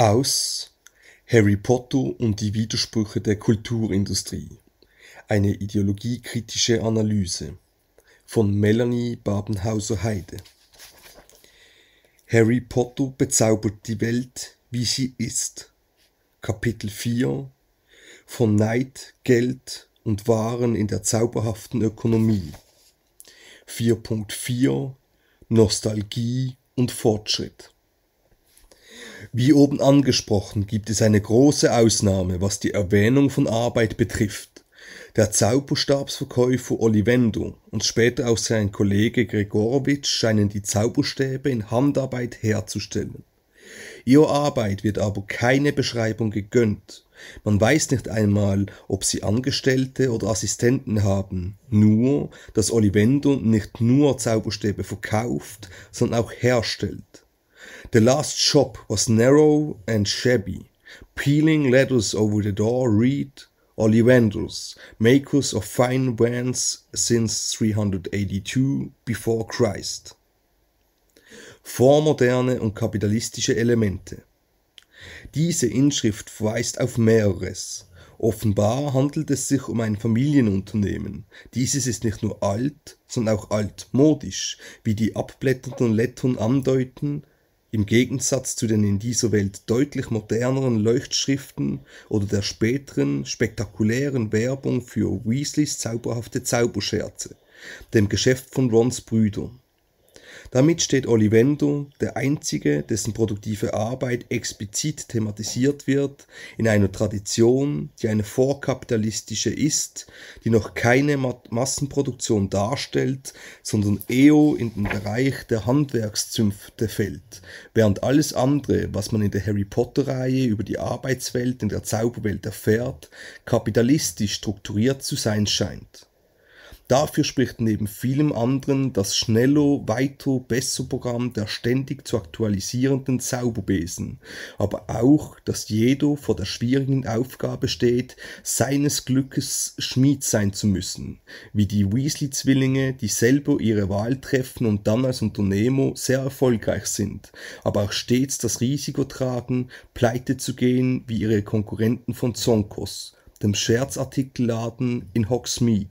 aus Harry Potter und die Widersprüche der Kulturindustrie. Eine ideologiekritische Analyse von Melanie Babenhauser-Heide. Harry Potter bezaubert die Welt, wie sie ist. Kapitel 4 von Neid, Geld und Waren in der zauberhaften Ökonomie. 4.4 Nostalgie und Fortschritt. Wie oben angesprochen gibt es eine große Ausnahme, was die Erwähnung von Arbeit betrifft. Der Zauberstabsverkäufer Olivendo und später auch sein Kollege Gregorowitsch scheinen die Zauberstäbe in Handarbeit herzustellen. Ihre Arbeit wird aber keine Beschreibung gegönnt. Man weiß nicht einmal, ob sie Angestellte oder Assistenten haben, nur dass Olivendo nicht nur Zauberstäbe verkauft, sondern auch herstellt. The last shop was narrow and shabby, peeling letters over the door read Ollivandrus, makers of fine wines since 382 before Christ. Vormoderne und kapitalistische Elemente. Diese Inschrift verweist auf mehreres. Offenbar handelt es sich um ein Familienunternehmen. Dieses ist nicht nur alt, sondern auch altmodisch, wie die abblätternden Lettern andeuten, im Gegensatz zu den in dieser Welt deutlich moderneren Leuchtschriften oder der späteren, spektakulären Werbung für Weasleys zauberhafte Zauberscherze, dem Geschäft von Rons Brüdern damit steht Olivendo, der einzige, dessen produktive Arbeit explizit thematisiert wird, in einer Tradition, die eine vorkapitalistische ist, die noch keine Massenproduktion darstellt, sondern eher in den Bereich der Handwerkszünfte fällt, während alles andere, was man in der Harry Potter-Reihe über die Arbeitswelt in der Zauberwelt erfährt, kapitalistisch strukturiert zu sein scheint. Dafür spricht neben vielem anderen das Schnello, Weiter, Besser-Programm der ständig zu aktualisierenden Zauberbesen, aber auch, dass jeder vor der schwierigen Aufgabe steht, seines Glückes Schmied sein zu müssen, wie die Weasley-Zwillinge, die selber ihre Wahl treffen und dann als Unternehmer sehr erfolgreich sind, aber auch stets das Risiko tragen, pleite zu gehen wie ihre Konkurrenten von Zonkos, dem Scherzartikelladen in Hogsmeade.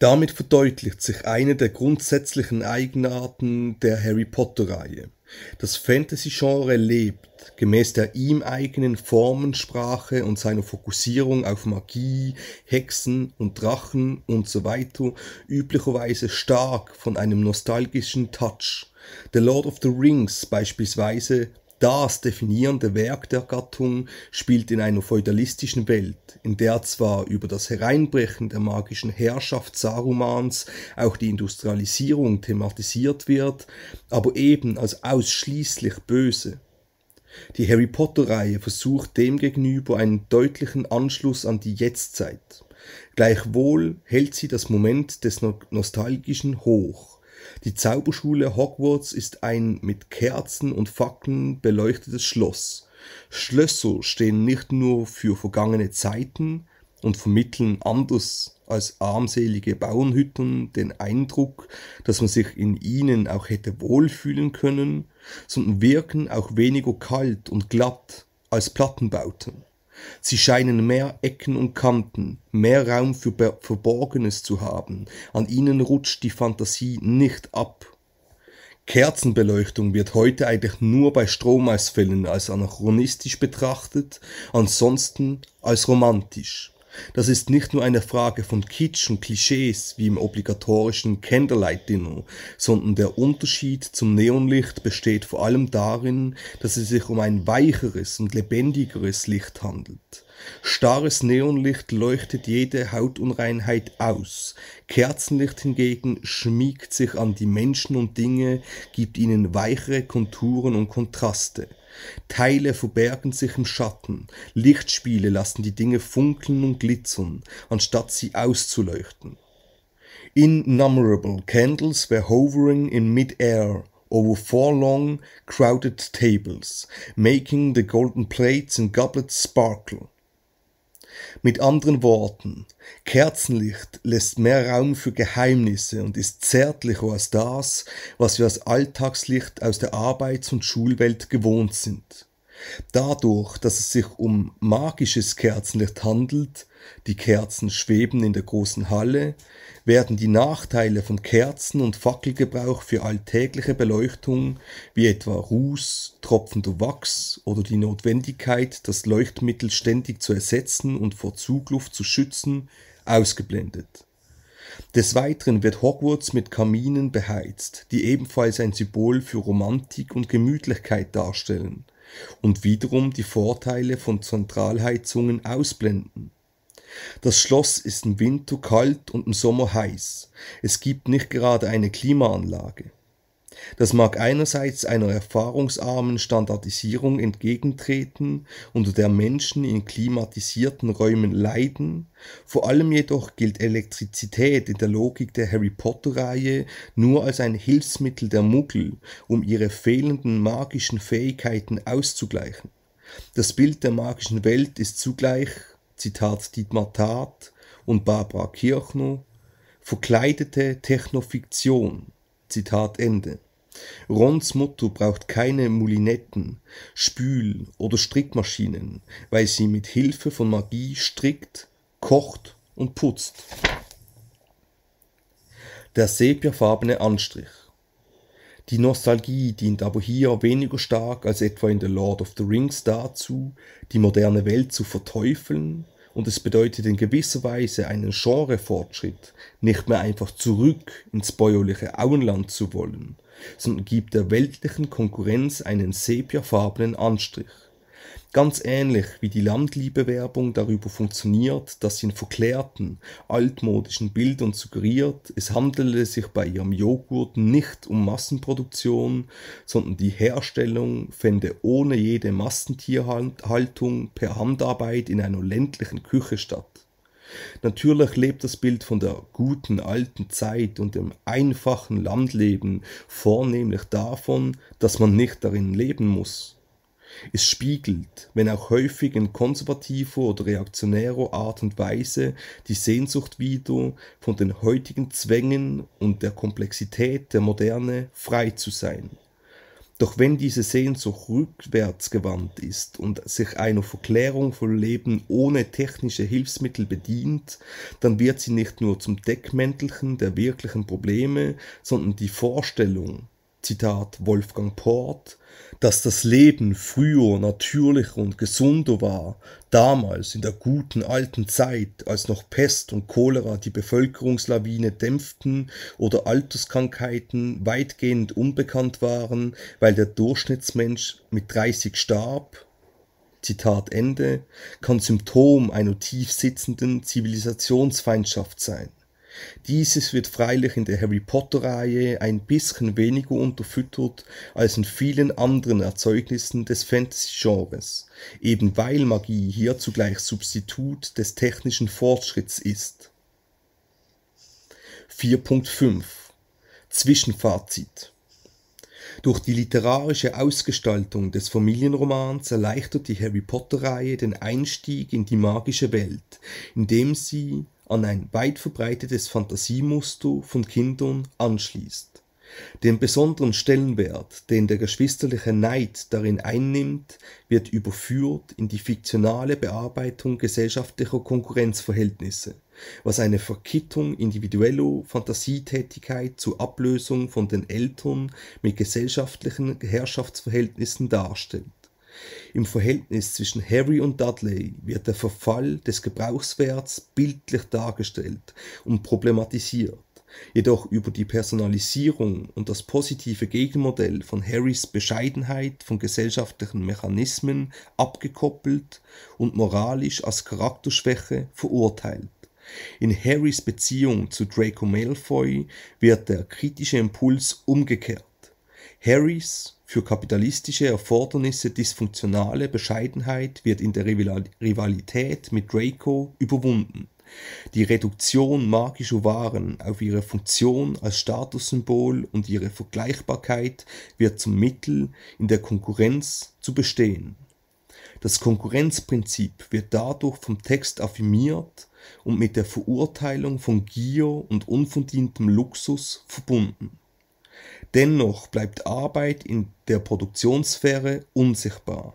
Damit verdeutlicht sich eine der grundsätzlichen Eigenarten der Harry Potter-Reihe. Das Fantasy-Genre lebt, gemäß der ihm eigenen Formensprache und seiner Fokussierung auf Magie, Hexen und Drachen usw., so weiter, üblicherweise stark von einem nostalgischen Touch. The Lord of the Rings beispielsweise das definierende Werk der Gattung spielt in einer feudalistischen Welt, in der zwar über das Hereinbrechen der magischen Herrschaft Sarumans auch die Industrialisierung thematisiert wird, aber eben als ausschließlich böse. Die Harry Potter-Reihe versucht demgegenüber einen deutlichen Anschluss an die Jetztzeit. Gleichwohl hält sie das Moment des Nostalgischen hoch die Zauberschule Hogwarts ist ein mit Kerzen und Fackeln beleuchtetes Schloss. Schlösser stehen nicht nur für vergangene Zeiten und vermitteln anders als armselige Bauernhütten den Eindruck, dass man sich in ihnen auch hätte wohlfühlen können, sondern wirken auch weniger kalt und glatt als Plattenbauten. Sie scheinen mehr Ecken und Kanten, mehr Raum für Be Verborgenes zu haben. An ihnen rutscht die Fantasie nicht ab. Kerzenbeleuchtung wird heute eigentlich nur bei Stromausfällen als anachronistisch betrachtet, ansonsten als romantisch. Das ist nicht nur eine Frage von Kitsch und Klischees wie im obligatorischen Candlelight-Dinner, sondern der Unterschied zum Neonlicht besteht vor allem darin, dass es sich um ein weicheres und lebendigeres Licht handelt. Starres Neonlicht leuchtet jede Hautunreinheit aus. Kerzenlicht hingegen schmiegt sich an die Menschen und Dinge, gibt ihnen weichere Konturen und Kontraste. Teile verbergen sich im Schatten, Lichtspiele lassen die Dinge funkeln und glitzern, anstatt sie auszuleuchten. Innumerable candles were hovering in mid-air over four long, crowded tables, making the golden plates and goblets sparkle. Mit anderen Worten, Kerzenlicht lässt mehr Raum für Geheimnisse und ist zärtlicher als das, was wir als Alltagslicht aus der Arbeits- und Schulwelt gewohnt sind. Dadurch, dass es sich um magisches Kerzenlicht handelt, die Kerzen schweben in der großen Halle, werden die Nachteile von Kerzen und Fackelgebrauch für alltägliche Beleuchtung, wie etwa Ruß, tropfender Wachs oder die Notwendigkeit, das Leuchtmittel ständig zu ersetzen und vor Zugluft zu schützen, ausgeblendet. Des Weiteren wird Hogwarts mit Kaminen beheizt, die ebenfalls ein Symbol für Romantik und Gemütlichkeit darstellen – und wiederum die Vorteile von Zentralheizungen ausblenden. Das Schloss ist im Winter kalt und im Sommer heiß. Es gibt nicht gerade eine Klimaanlage. Das mag einerseits einer erfahrungsarmen Standardisierung entgegentreten, unter der Menschen in klimatisierten Räumen leiden, vor allem jedoch gilt Elektrizität in der Logik der Harry Potter-Reihe nur als ein Hilfsmittel der Muggel, um ihre fehlenden magischen Fähigkeiten auszugleichen. Das Bild der magischen Welt ist zugleich, Zitat Dietmar Tat und Barbara Kirchner, verkleidete Technofiktion. Zitat Ende. Rons Motto braucht keine Moulinetten, Spül- oder Strickmaschinen, weil sie mit Hilfe von Magie strickt, kocht und putzt. Der sepiafarbene Anstrich. Die Nostalgie dient aber hier weniger stark als etwa in The Lord of the Rings dazu, die moderne Welt zu verteufeln, und es bedeutet in gewisser Weise einen Genrefortschritt, nicht mehr einfach zurück ins bäuerliche Auenland zu wollen, sondern gibt der weltlichen Konkurrenz einen sepiafarbenen Anstrich. Ganz ähnlich wie die Landliebewerbung darüber funktioniert, dass sie in verklärten, altmodischen Bildern suggeriert, es handele sich bei ihrem Joghurt nicht um Massenproduktion, sondern die Herstellung fände ohne jede Massentierhaltung per Handarbeit in einer ländlichen Küche statt. Natürlich lebt das Bild von der guten alten Zeit und dem einfachen Landleben vornehmlich davon, dass man nicht darin leben muss. Es spiegelt, wenn auch häufig in konservativer oder reaktionärer Art und Weise, die Sehnsucht wieder, von den heutigen Zwängen und der Komplexität der Moderne frei zu sein. Doch wenn diese Sehnsucht rückwärts gewandt ist und sich einer Verklärung von Leben ohne technische Hilfsmittel bedient, dann wird sie nicht nur zum Deckmäntelchen der wirklichen Probleme, sondern die Vorstellung, Zitat Wolfgang Port, dass das Leben früher natürlicher und gesunder war, damals in der guten alten Zeit, als noch Pest und Cholera die Bevölkerungslawine dämpften oder Alterskrankheiten weitgehend unbekannt waren, weil der Durchschnittsmensch mit 30 starb Zitat Ende, kann Symptom einer tief sitzenden Zivilisationsfeindschaft sein. Dieses wird freilich in der Harry Potter-Reihe ein bisschen weniger unterfüttert als in vielen anderen Erzeugnissen des Fantasy-Genres, eben weil Magie hier zugleich Substitut des technischen Fortschritts ist. 4.5 Zwischenfazit durch die literarische Ausgestaltung des Familienromans erleichtert die Harry Potter-Reihe den Einstieg in die magische Welt, indem sie, an ein weit verbreitetes Fantasiemuster von Kindern anschließt. Den besonderen Stellenwert, den der geschwisterliche Neid darin einnimmt, wird überführt in die fiktionale Bearbeitung gesellschaftlicher Konkurrenzverhältnisse, was eine Verkittung individueller Fantasietätigkeit zur Ablösung von den Eltern mit gesellschaftlichen Herrschaftsverhältnissen darstellt. Im Verhältnis zwischen Harry und Dudley wird der Verfall des Gebrauchswerts bildlich dargestellt und problematisiert. Jedoch über die Personalisierung und das positive Gegenmodell von Harrys Bescheidenheit von gesellschaftlichen Mechanismen abgekoppelt und moralisch als Charakterschwäche verurteilt. In Harrys Beziehung zu Draco Malfoy wird der kritische Impuls umgekehrt. Harrys für kapitalistische Erfordernisse dysfunktionale Bescheidenheit wird in der Rivalität mit Draco überwunden. Die Reduktion magischer Waren auf ihre Funktion als Statussymbol und ihre Vergleichbarkeit wird zum Mittel, in der Konkurrenz zu bestehen. Das Konkurrenzprinzip wird dadurch vom Text affirmiert und mit der Verurteilung von Gier und unverdientem Luxus verbunden. Dennoch bleibt Arbeit in der Produktionssphäre unsichtbar.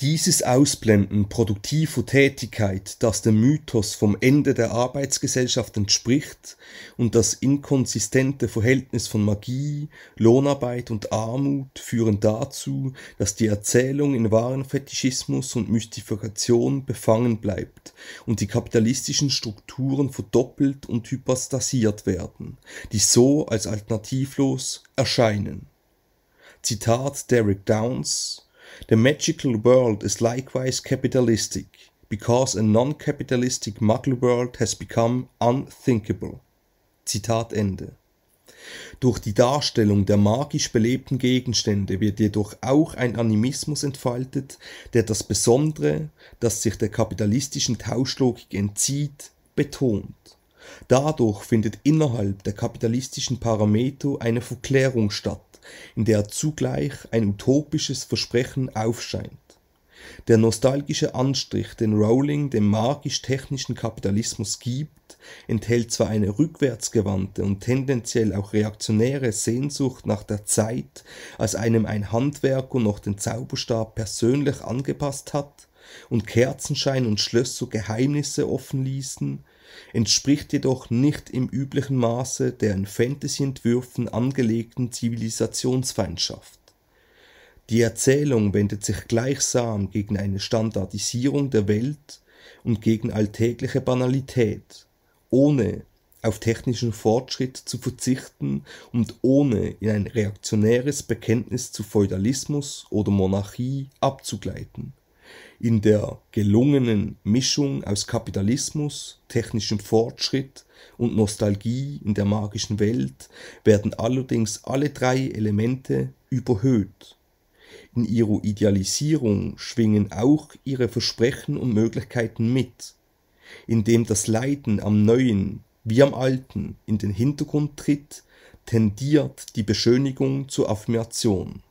Dieses Ausblenden produktiver Tätigkeit, das dem Mythos vom Ende der Arbeitsgesellschaft entspricht und das inkonsistente Verhältnis von Magie, Lohnarbeit und Armut führen dazu, dass die Erzählung in wahren Fetischismus und Mystifikation befangen bleibt und die kapitalistischen Strukturen verdoppelt und hypostasiert werden, die so als alternativlos erscheinen. Zitat Derek Downs The magical world is likewise capitalistic, because a non-capitalistic muggle world has become unthinkable. Zitat Ende. Durch die Darstellung der magisch belebten Gegenstände wird jedoch auch ein Animismus entfaltet, der das Besondere, das sich der kapitalistischen Tauschlogik entzieht, betont. Dadurch findet innerhalb der kapitalistischen Parameter eine Verklärung statt, in der zugleich ein utopisches Versprechen aufscheint. Der nostalgische Anstrich, den Rowling dem magisch-technischen Kapitalismus gibt, enthält zwar eine rückwärtsgewandte und tendenziell auch reaktionäre Sehnsucht nach der Zeit, als einem ein Handwerker noch den Zauberstab persönlich angepasst hat und Kerzenschein und Schlösser Geheimnisse offen ließen, entspricht jedoch nicht im üblichen Maße der in Fantasy-Entwürfen angelegten Zivilisationsfeindschaft. Die Erzählung wendet sich gleichsam gegen eine Standardisierung der Welt und gegen alltägliche Banalität, ohne auf technischen Fortschritt zu verzichten und ohne in ein reaktionäres Bekenntnis zu Feudalismus oder Monarchie abzugleiten in der gelungenen Mischung aus Kapitalismus, technischem Fortschritt und Nostalgie in der magischen Welt werden allerdings alle drei Elemente überhöht. In ihrer Idealisierung schwingen auch ihre Versprechen und Möglichkeiten mit, indem das Leiden am Neuen wie am Alten in den Hintergrund tritt, tendiert die Beschönigung zur Affirmation.